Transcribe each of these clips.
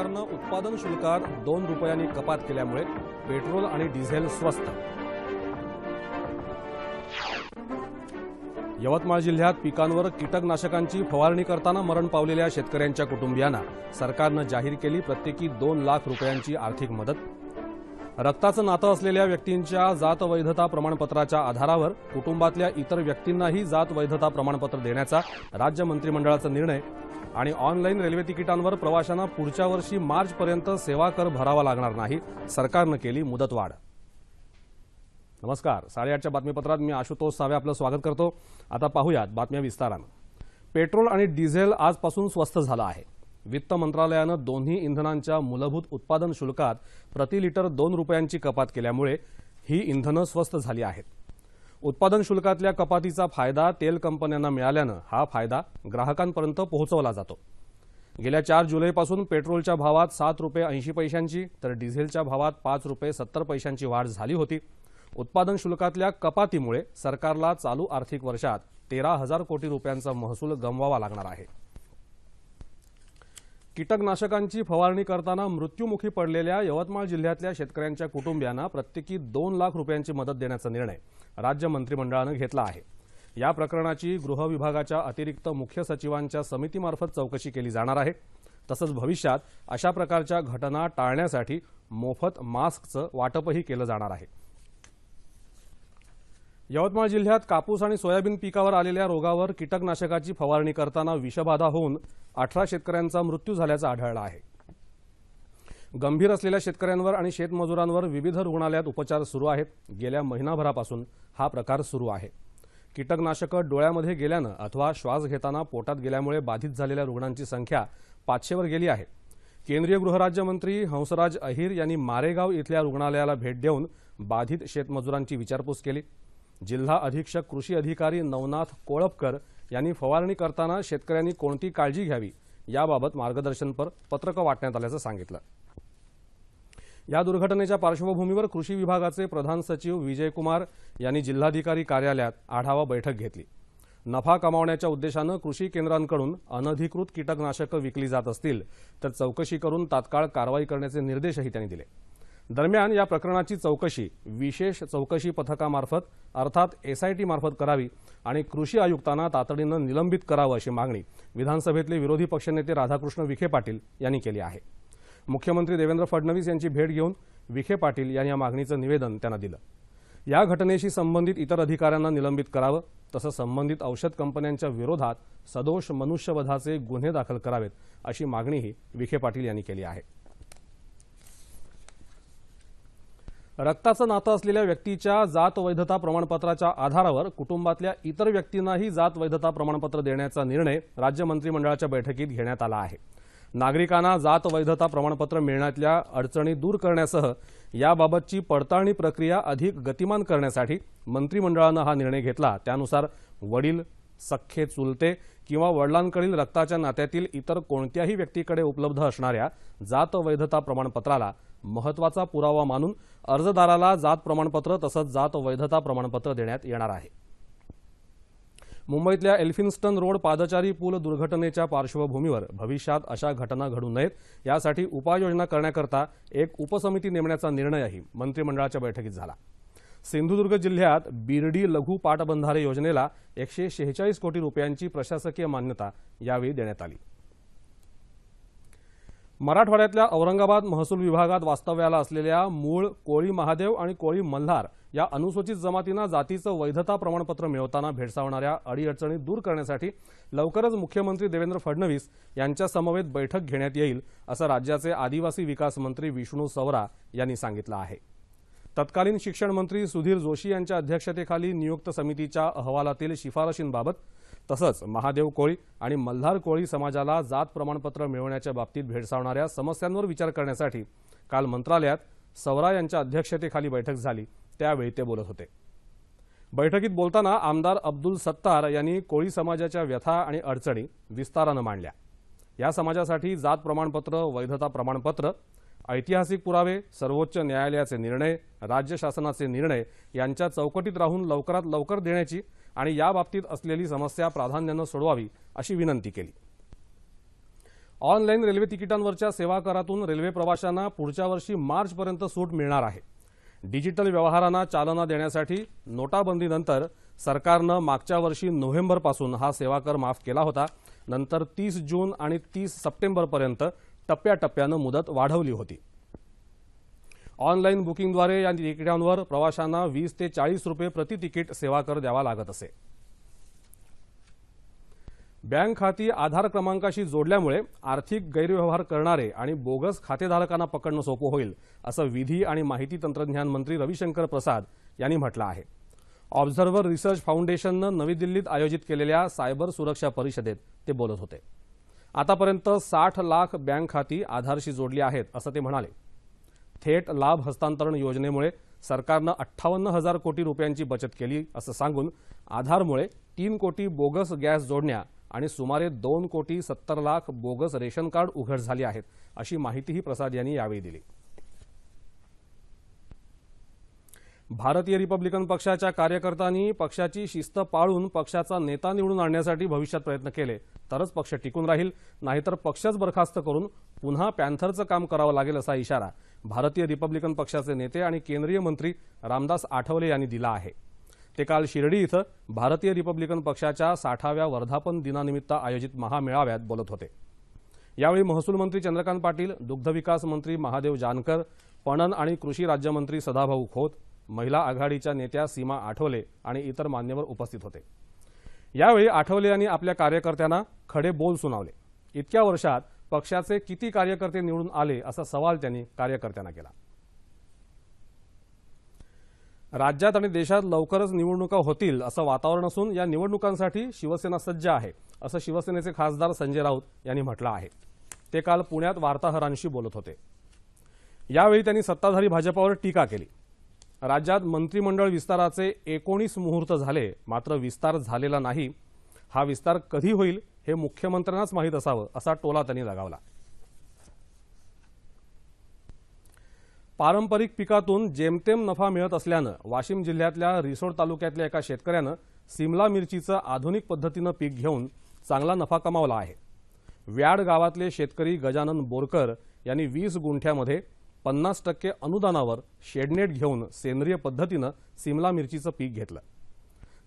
सरकारनं उत्पादन शुल्कात दोन रुपयांनी कपात केल्यामुळे पेट्रोल आणि डिझेल स्वस्त यवतमाळ जिल्ह्यात पिकांवर कीटकनाशकांची फवारणी करताना मरण पावलेल्या शेतकऱ्यांच्या कुटुंबियांना सरकारनं जाहीर केली प्रत्येकी दोन लाख रुपयांची आर्थिक मदत रक्ताचं नातं असलेल्या व्यक्तींच्या जात वैधता प्रमाणपत्राच्या आधारावर कुटुंबातल्या इतर व्यक्तींनाही जात वैधता प्रमाणपत्र देण्याचा राज्य मंत्रिमंडळाचा निर्णय आणि ऑनलाईन रेल्वे तिकिटांवर प्रवाशांना पुढच्या वर्षी मार्चपर्यंत सेवा कर भरावा लागणार नाही सरकारनं केली मुदतवाढ नमस्कार साडेआठच्या बातमीपत्रात मी आशुतोष सावे आपलं स्वागत करतो आता पाहूयात बातम्या विस्तारानं पेट्रोल आणि डिझेल आजपासून स्वस्त झालं आहे वित्त मंत्रालयानं दोन्ही इंधनांच्या मूलभूत उत्पादन शुल्कात प्रति लिटर दोन रुपयांची कपात केल्यामुळे ही इंधनं स्वस्त झाली आहेत उत्पादन शुल्कातल्या कपातीचा फायदा तेल कंपन्यांना मिळाल्यानं हा फायदा ग्राहकांपर्यंत पोहोचवला जातो गेल्या चार जुलैपासून पेट्रोलच्या भावात सात रुपये ऐंशी पैशांची तर डिझेलच्या भावात पाच रुपये सत्तर पैशांची वाढ झाली होती उत्पादन शुल्कातल्या कपातीमुळे सरकारला चालू आर्थिक वर्षात तेरा हजार कोटी रुपयांचा महसूल गमवावा लागणार आहे कीटकनाशकांची फवारणी करताना मृत्यूमुखी पडलेल्या यवतमाळ जिल्ह्यातल्या शेतकऱ्यांच्या कुटुंबियांना प्रत्येकी दोन लाख रुपयांची मदत देण्याचा निर्णय राज्य मंत्रिमंडळानं घेतला आहे या प्रकरणाची गृह विभागाच्या अतिरिक्त मुख्य सचिवांच्या समितीमार्फत चौकशी केली जाणार आहे तसंच भविष्यात अशा प्रकारच्या घटना टाळण्यासाठी मोफत मास्कचं वाटपही केलं जाणार आहे यवतमाळ जिल्ह्यात कापूस आणि सोयाबीन पिकावर आलेल्या रोगावर कीटकनाशकाची फवारणी करताना विषबाधा होऊन अठरा शेतकऱ्यांचा मृत्यू झाल्याचा आढळला आहे गंभीर असलेल्या शेतकऱ्यांवर आणि शेतमजुरांवर विविध रुग्णालयात उपचार सुरू आहेत गेल्या महिनाभरापासून हा प्रकार सुरू आहे कीटकनाशकं डोळ्यामध्ये गेल्यानं अथवा श्वास घेताना पोटात गेल्यामुळे बाधित झालेल्या रुग्णांची संख्या पाचशेवर गेली आहे केंद्रीय गृहराज्यमंत्री हंसराज अहिर यांनी मारेगाव इथल्या रुग्णालयाला भेट देऊन बाधित शेतमजुरांची विचारपूस केली जिल्हा अधीक्षक कृषी अधिकारी नवनाथ कोळपकर यांनी फवारणी करताना शेतकऱ्यांनी कोणती काळजी घ्यावी याबाबत मार्गदर्शनपर पत्रकं वाटण्यात आल्याचं सांगितलं या दुर्घटनेच्या पार्श्वभूमीवर कृषी विभागाचे प्रधान सचिव विजयकुमार यांनी जिल्हाधिकारी कार्यालयात आढावा बैठक घेतली नफा कमावण्याच्या उद्देशानं कृषी केंद्रांकडून अनधिकृत कीटकनाशकं विकली जात असतील तर चौकशी करून तात्काळ कारवाई करण्याचे निर्देशही त्यांनी दिले दरम्यान या प्रकरणाची चौकशी विशेष चौकशी पथकामार्फत अर्थात एसआयटी मार्फत करावी आणि कृषी आयुक्तांना तातडीनं निलंबित करावं अशी मागणी विधानसभेतले विरोधी पक्षनेते राधाकृष्ण विखे पाटील यांनी केली आहे मुख्यमंत्री देवेंद्र फडणवीस यांची भेट घेऊन विखे पाटील यांनी या मागणीचं निवेदन त्यांना दिलं या घटनेशी संबंधित इतर अधिकाऱ्यांना निलंबित करावं तसंच संबंधित औषध कंपन्यांच्या विरोधात सदोष मनुष्यवधाचे गुन्हे दाखल करावेत अशी मागणीही विखे पाटील यांनी केली आहे रक्ताचं नातं असलेल्या व्यक्तीच्या जात वैधता प्रमाणपत्राच्या आधारावर कुटुंबातल्या इतर व्यक्तींनाही जात वैधता प्रमाणपत्र देण्याचा निर्णय राज्य मंत्रिमंडळाच्या बैठकीत घेण्यात आला आहे नागरिकांना जात वैधता प्रमाणपत्र मिळण्यातल्या अडचणी दूर करण्यासह याबाबतची पडताळणी प्रक्रिया अधिक गतिमान करण्यासाठी मंत्रिमंडळानं हा निर्णय घेतला त्यानुसार वडील सख्खे चुलते किंवा वडिलांकडील रक्ताच्या नात्यातील इतर कोणत्याही व्यक्तीकडे उपलब्ध असणाऱ्या जात वैधता प्रमाणपत्राला महत्वाचा पुरावा मानून अर्जदाराला जात प्रमाणपत्र तसंच जात वैधता प्रमाणपत्र देण्यात येणार आहे मुंबईतल्या एल्फिन्स्टन रोड पादचारी पूल दुर्घटनेच्या पार्श्वभूमीवर भविष्यात अशा घटना घडू नयेत यासाठी उपाययोजना करण्याकरता एक उपसमिती नेमण्याचा निर्णयही मंत्रिमंडळाच्या बैठकीत झाला सिंधुदुर्ग जिल्ह्यात बिर्डी लघु पाटबंधारे योजनेला एकशे शेहेचाळीस कोटी रुपयांची प्रशासकीय मान्यता यावेळी देण्यात आली मराठवाड्यातल्या औरंगाबाद महसूल विभागात वास्तव्याला असलेल्या मूळ कोळी महादेव आणि कोळी मल्हार या अनुसूचित जमातींना जातीचं वैधता प्रमाणपत्र मिळवताना भेडसावणाऱ्या अडीअडचणी दूर करण्यासाठी लवकरच मुख्यमंत्री देवेंद्र फडणवीस यांच्या बैठक घेण्यात येईल असं राज्याचे आदिवासी विकास मंत्री विष्णू सवरा यांनी सांगितलं आहे तत्कालीन शिक्षण मंत्री सुधीर जोशी यांच्या अध्यक्षतेखाली नियुक्त समितीच्या अहवालातील शिफारशींबाबत तसंच महादेव कोळी आणि मल्हार कोळी समाजाला जात प्रमाणपत्र मिळवण्याच्या बाबतीत भेडसावणाऱ्या समस्यांवर विचार करण्यासाठी काल मंत्रालयात सवरा यांच्या अध्यक्षतेखाली बैठक झाली त्यावेळी ते बोलत होते बैठकीत बोलताना आमदार अब्दुल सत्तार यांनी कोळी समाजाच्या व्यथा आणि अडचणी विस्तारानं मांडल्या या समाजासाठी जात प्रमाणपत्र वैधता प्रमाणपत्र ऐतिहासिक पुरावे सर्वोच्च न्यायालयाचे निर्णय राज्य शासनाचे निर्णय यांच्या चौकटीत राहून लवकरात लवकर देण्याची आणि याबाबतीत असलेली समस्या प्राधान्यानं सोडवावी अशी विनंती केली ऑनलाईन रेल्वे तिकिटांवरच्या सेवा करातून रेल्वे प्रवाशांना पुढच्या वर्षी मार्चपर्यंत सूट मिळणार आहे डिजिटल व्यवहारांना चालना देण्यासाठी नोटाबंदीनंतर सरकारनं मागच्या वर्षी नोव्हेंबरपासून हा सेवा कर माफ केला होता नंतर तीस जून आणि तीस सप्टेंबरपर्यंत टप्प्याटप्प्यानं मुदत वाढवली होती ऑनलाईन बुकिंगद्वारे या तिकिटांवर प्रवाशांना वीस ते चाळीस रुपये प्रति तिकीट सेवा कर द्यावा लागत असे बँक खाती आधार क्रमांकाशी जोडल्यामुळे आर्थिक गैरव्यवहार करणारे आणि बोगस खातेधारकांना पकडणं सोपं होईल असं विधी आणि माहिती तंत्रज्ञान मंत्री रविशंकर प्रसाद यांनी म्हटलं आहे ऑब्झर्व्हर रिसर्च फाउंडेशननं नवी दिल्लीत आयोजित केलेल्या सायबर सुरक्षा परिषदेत ते बोलत होते आतापर्यंत साठ लाख बँक खाती आधारशी जोडली आहेत असं ते म्हणाले थेट लाभ हस्तांतरण योजनेमुळे सरकारनं अठ्ठावन्न हजार कोटी रुपयांची बचत केली असं सांगून आधारमुळे तीन कोटी बोगस गॅस जोडण्या आणि सुमारे दोन कोटी सत्तर लाख बोगस रेशन कार्ड उघड झाली आहेत अशी माहितीही प्रसाद यांनी यावेळी दिली भारतीय रिपब्लिकन पक्षाच्या कार्यकर्त्यांनी पक्षाची शिस्त पाळून पक्षाचा नेता निवडून आणण्यासाठी भविष्यात प्रयत्न केले तरच पक्ष टिकून राहील नाहीतर पक्षच बरखास्त करून पुन्हा पॅन्थरचं काम करावं लागेल असा इशारा भारतीय रिपब्लिकन पक्षाचे नेते आणि केंद्रीय मंत्री रामदास आठवले यांनी दिला आहे ते काल शिर्डी इथं भारतीय रिपब्लिकन पक्षाच्या साठाव्या वर्धापन दिनानिमित्त आयोजित महामेळाव्यात बोलत होते यावेळी महसूल मंत्री चंद्रकांत पाटील दुग्धविकास मंत्री महादेव जानकर पणन आणि कृषी राज्यमंत्री सदाभाऊ खोत महिला आघाडीच्या नेत्या सीमा आठवले आणि इतर मान्यवर उपस्थित होते यावेळी आठवले यांनी आपल्या कार्यकर्त्यांना खडे बोल सुनावले इतक्या वर्षात पक्षाचे किती कार्यकर्ते निवडून आले असा सवाल त्यांनी कार्यकर्त्यांना केला राज्यात आणि देशात लवकरच निवडणुका होतील असं वातावरण असून या निवडणुकांसाठी शिवसेना सज्ज आहे असं शिवसेनेचे खासदार संजय राऊत यांनी म्हटलं आहे ते काल पुण्यात वार्ताहरांशी बोलत होते यावेळी त्यांनी सत्ताधारी भाजपावर टीका केली राज्यात मंत्रिमंडळ विस्ताराचे एकोणीस मुहूर्त झाले मात्र विस्तार झालेला नाही हा विस्तार कधी होईल हे मुख्यमंत्र्यांनाच माहीत असावं असा टोला त्यांनी लगावला पारंपरिक पिकातून जेमतेम नफा मिळत असल्यानं वाशिम जिल्ह्यातल्या रिसोड तालुक्यातल्या एका शेतकऱ्यानं सिमला मिरचीचं आधुनिक पद्धतीनं पीक घेऊन चांगला नफा कमावला आहे व्याड गावातले शेतकरी गजानन बोरकर यांनी वीस गुंठ्यामध्ये पन्नास टक्के अनुदानावर शेडनेट घेऊन सेंद्रिय पद्धतीनं सिमला मिरचीचं पीक घेतलं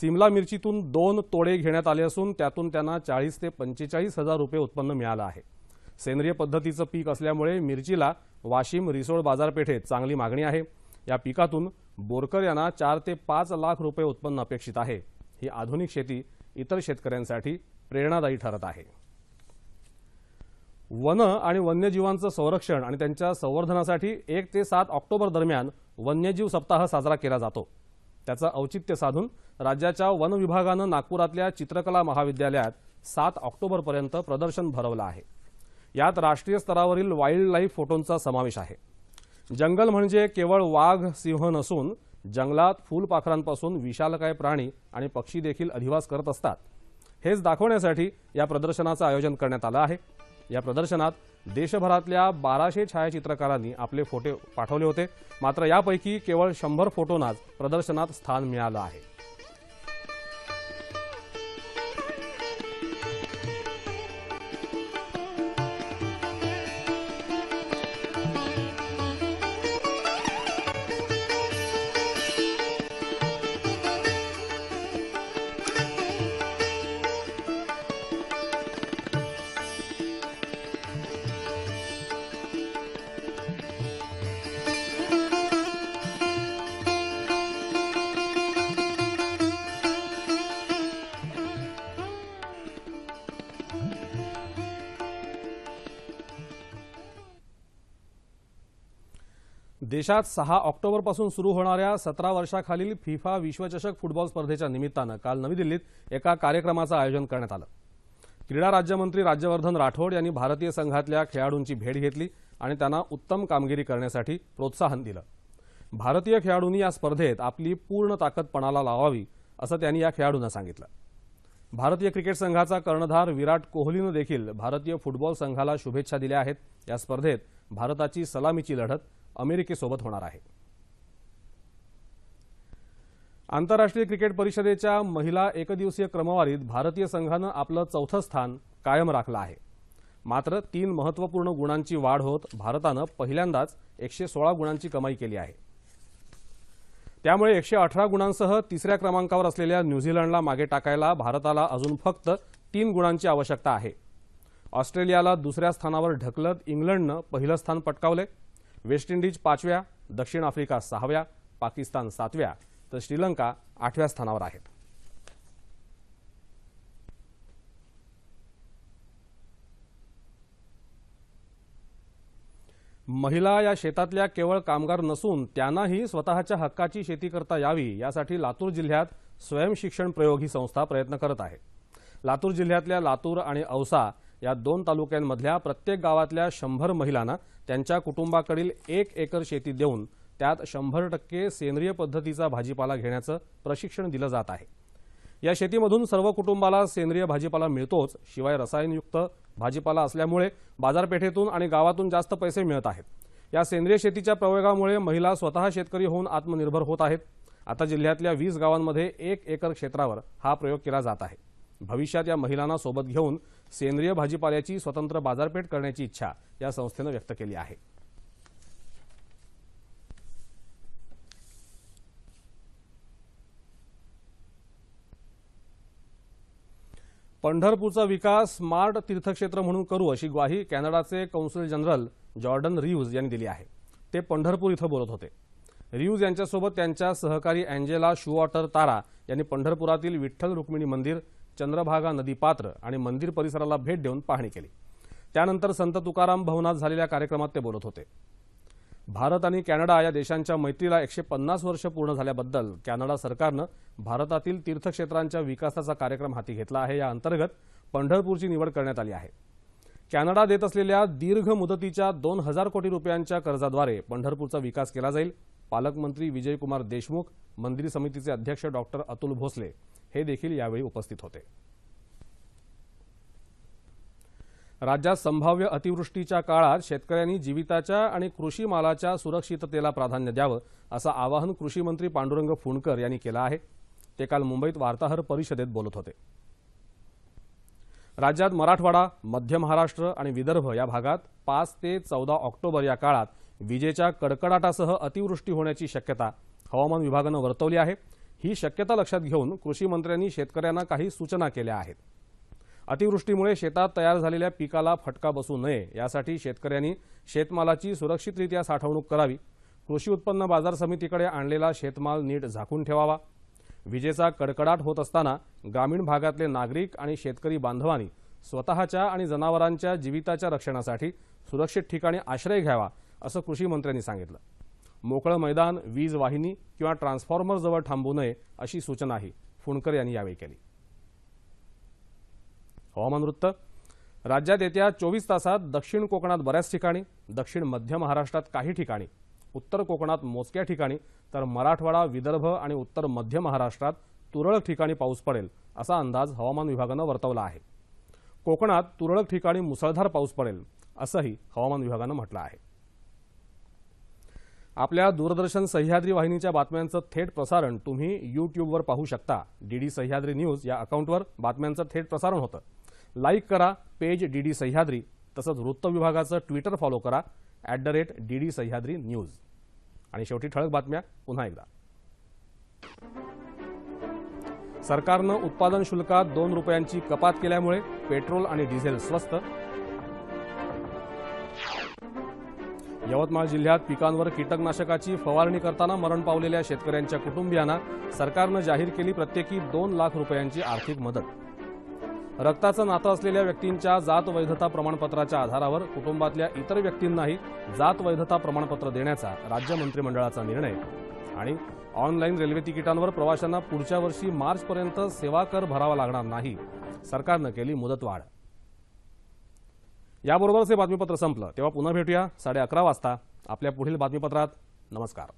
सिमला मिरचीतून दोन तोडे घेण्यात आले असून त्यातून त्यांना चाळीस ते पंचेचाळीस हजार रुपये उत्पन्न मिळालं आहे सेंद्रिय पद्धतीचं पीक असल्यामुळे मिरचीला वाशिम रिसोड बाजारपेठेत चांगली मागणी आहे या पिकातून बोरकर यांना चार ते पाच लाख रुपये उत्पन्न अपेक्षित आहे ही आधुनिक शेती इतर शेतकऱ्यांसाठी प्रेरणादायी ठरत आहे वन आणि वन्यजीवांचं संरक्षण आणि त्यांच्या संवर्धनासाठी एक ते सात ऑक्टोबर दरम्यान वन्यजीव सप्ताह साजरा केला जातो त्याचं औचित्य साधून राज्याच्या वन विभागानं नागपुरातल्या चित्रकला महाविद्यालयात सात ऑक्टोबरपर्यंत प्रदर्शन भरवलं आहे यात राष्ट्रीय स्तरावरील वाईल्ड लाईफ फोटोंचा समावेश आहे जंगल म्हणजे केवळ वाघ सिंह नसून जंगलात फुलपाखरांपासून विशालकाय प्राणी आणि पक्षी देखील अधिवास करत असतात हेच दाखवण्यासाठी या प्रदर्शनाचं आयोजन करण्यात आलं आहे या प्रदर्शनात देशभरातल्या बाराशे छायाचित्रकारांनी आपले फोटो पाठवले होते मात्र यापैकी केवळ शंभर फोटोंनाच प्रदर्शनात स्थान मिळालं आहे देशात सहा ऑक्टोबरपासून सुरू होणाऱ्या सतरा वर्षाखालील फिफा विश्वचषक फुटबॉल स्पर्धेच्या निमित्तानं काल नवी दिल्लीत एका कार्यक्रमाचं आयोजन करण्यात आलं क्रीडा राज्यमंत्री राज्यवर्धन राठोड यांनी भारतीय संघातल्या खेळाडूंची भेट घेतली आणि त्यांना उत्तम कामगिरी करण्यासाठी प्रोत्साहन दिलं भारतीय खेळाडूंनी या स्पर्धेत आपली पूर्ण ताकद पणाला लावावी असं त्यांनी या खेळाडूंना सांगितलं भारतीय क्रिकेट संघाचा कर्णधार विराट कोहलीनं देखील भारतीय फुटबॉल संघाला शुभेच्छा दिल्या आहेत या स्पर्धेत भारताची सलामीची लढत अमेरिकेसोबत होणार आहे आंतरराष्ट्रीय क्रिकेट परिषदेच्या महिला एकदिवसीय क्रमवारीत भारतीय संघानं आपलं चौथं स्थान कायम राखलं आहे मात्र तीन महत्त्वपूर्ण गुणांची वाढ होत भारतानं पहिल्यांदाच एकशे सोळा गुणांची कमाई केली आहे त्यामुळे एकशे अठरा गुणांसह तिसऱ्या क्रमांकावर असलेल्या न्यूझीलंडला मागे टाकायला भारताला अजून फक्त तीन गुणांची आवश्यकता आहे ऑस्ट्रेलियाला दुसऱ्या स्थानावर ढकलत इंग्लंडनं पहिलं स्थान पटकावले वेस्ट इंडिज पाचव्या दक्षिण आफ्रिका सहाव्या पाकिस्तान सातव्या तर श्रीलंका आठव्या स्थानावर आहेत महिला या शेतातल्या केवळ कामगार नसून त्यांनाही स्वतःच्या हक्काची शेती करता यावी यासाठी लातूर जिल्ह्यात स्वयंशिक्षण प्रयोग ही संस्था प्रयत्न करत आहे लातूर जिल्ह्यातल्या लातूर आणि औसा या दोन तालुक्यांमधल्या प्रत्येक गावातल्या शंभर महिलांना त्यांच्या कुटुंबाकडील एक एकर शेती देऊन त्यात शंभर टक्के सेंद्रिय पद्धतीचा भाजीपाला घेण्याचं प्रशिक्षण दिलं जात आहे या शेतीमधून सर्व कुटुंबाला सेंद्रिय भाजीपाला मिळतोच शिवाय रसायनयुक्त भाजीपाला असल्यामुळे बाजारपेठेतून आणि गावातून जास्त पैसे मिळत आहेत या सेंद्रिय शेतीच्या प्रयोगामुळे महिला स्वतः शेतकरी होऊन आत्मनिर्भर होत आहेत आता जिल्ह्यातल्या वीस गावांमध्ये एक एकर क्षेत्रावर हा प्रयोग केला जात आहे भविष्यात या महिलांना सोबत घेऊन सेंद्रिय भाजीपाल्याची स्वतंत्र बाजारपेठ करण्याची इच्छा या संस्थेनं व्यक्त केली आहे पंढरपूरचा विकास स्मार्ट तीर्थक्षेत्र म्हणून करू अशी ग्वाही कॅनडाचे कौन्सिल जनरल जॉर्डन रिव्ज यांनी दिली आहे ते पंढरपूर इथं बोलत होते रिव्ज यांच्यासोबत त्यांच्या सहकारी अँजेला शुवॉटर तारा यांनी पंढरपुरातील विठ्ठल रुक्मिणी मंदिर चंद्रभागा नदी पात्र आणि मंदिर परिसराला भेट देऊन पाहणी केली त्यानंतर संत तुकाराम भवनात झालेल्या कार्यक्रमात ते बोलत होते भारत आणि कॅनडा या देशांच्या मैत्रीला एकशे पन्नास वर्ष पूर्ण झाल्याबद्दल कॅनडा सरकारनं भारतातील तीर्थक्षेत्रांच्या विकासाचा कार्यक्रम हाती घेतला आहे या अंतर्गत पंढरपूरची निवड करण्यात आली आहे कॅनडा देत असलेल्या दीर्घ मुदतीच्या दोन हजार कोटी रुपयांच्या कर्जाद्वारे पंढरपूरचा विकास केला जाईल पालकमंत्री विजयकुमार देशमुख मंदिर समितीचे अध्यक्ष डॉक्टर अतुल भोसले हे देखील यावेळी उपस्थित होते राज्यात संभाव्य अतिवृष्टीच्या काळात शेतकऱ्यांनी जीविताच्या आणि कृषी मालाच्या सुरक्षिततेला प्राधान्य द्यावं असं आवाहन कृषी मंत्री पांडुरंग फुंडकर यांनी केलं आहे ते काल मुंबईत वार्ताहर परिषदेत बोलत होते राज्यात मराठवाडा मध्य महाराष्ट्र आणि विदर्भ या भागात पाच ते चौदा ऑक्टोबर या काळात विजेच्या कडकडाटासह अतिवृष्टी होण्याची शक्यता हवामान विभागानं वर्तवली आहे ही शक्यता लक्षात घेऊन कृषी मंत्र्यांनी शेतकऱ्यांना काही सूचना केल्या आहेत अतिवृष्टीमुळे शेतात तयार झालेल्या पिकाला फटका बसू नये यासाठी शेतकऱ्यांनी शेतमालाची सुरक्षितरित्या साठवणूक करावी कृषी उत्पन्न बाजार समितीकडे आणलेला शेतमाल नीट झाकून ठेवावा विजेचा कडकडाट होत असताना ग्रामीण भागातले नागरिक आणि शेतकरी बांधवांनी स्वतःच्या आणि जनावरांच्या जीविताच्या रक्षणासाठी सुरक्षित ठिकाणी आश्रय घ्यावा असं कृषी मंत्र्यांनी सांगितलं मोकळं मैदान वीज वाहिनी किंवा ट्रान्सफॉर्मर जवळ थांबू नये अशी सूचनाही फुंडकर यांनी यावेळी केली हवामान वृत्त राज्यात येत्या चोवीस तासात दक्षिण कोकणात बऱ्याच ठिकाणी दक्षिण मध्य महाराष्ट्रात काही ठिकाणी उत्तर कोकणात मोजक्या ठिकाणी तर मराठवाडा विदर्भ आणि उत्तर मध्य महाराष्ट्रात तुरळक ठिकाणी पाऊस पडेल असा अंदाज हवामान विभागानं वर्तवला आहे कोकणात तुरळक ठिकाणी मुसळधार पाऊस पडेल असंही हवामान विभागानं म्हटलं आहे आपल्या दूरदर्शन सह्याद्री वाहिनीच्या बातम्यांचं थेट प्रसारण तुम्ही युट्यूबवर पाहू शकता डीडी सह्याद्री न्यूज या अकाउंटवर बातम्यांचं थेट प्रसारण होतं लाईक करा पेज डीडी सह्याद्री तसंच वृत्त विभागाचं ट्विटर फॉलो करा at the rate DD Sahyadri news आणि शेवटी ठळक बातम्या पुन्हा एकदा सरकारनं उत्पादन शुल्कात दोन रुपयांची कपात केल्यामुळे पेट्रोल आणि डिझेल स्वस्त यवतमाळ जिल्ह्यात पिकांवर कीटकनाशकाची फवारणी करताना मरण पावलेल्या शेतकऱ्यांच्या कुटुंबियांना सरकारनं जाहीर केली प्रत्येकी दोन लाख रुपयांची आर्थिक मदत रक्ताचं नातं असलेल्या व्यक्तींच्या जात वैधता प्रमाणपत्राच्या आधारावर कुटुंबातल्या इतर व्यक्तींनाही जात वैधता प्रमाणपत्र देण्याचा राज्य मंत्रिमंडळाचा निर्णय आणि ऑनलाईन रेल्वे तिकिटांवर प्रवाशांना पुढच्या वर्षी मार्चपर्यंत सेवा कर भरावा लागणार नाही सरकारनं केली मुदतवाढ याबरोबरच हे बातमीपत्र संपलं तेव्हा पुन्हा भेटूया साडे अकरा वाजता आपल्या पुढील बातमीपत्रात नमस्कार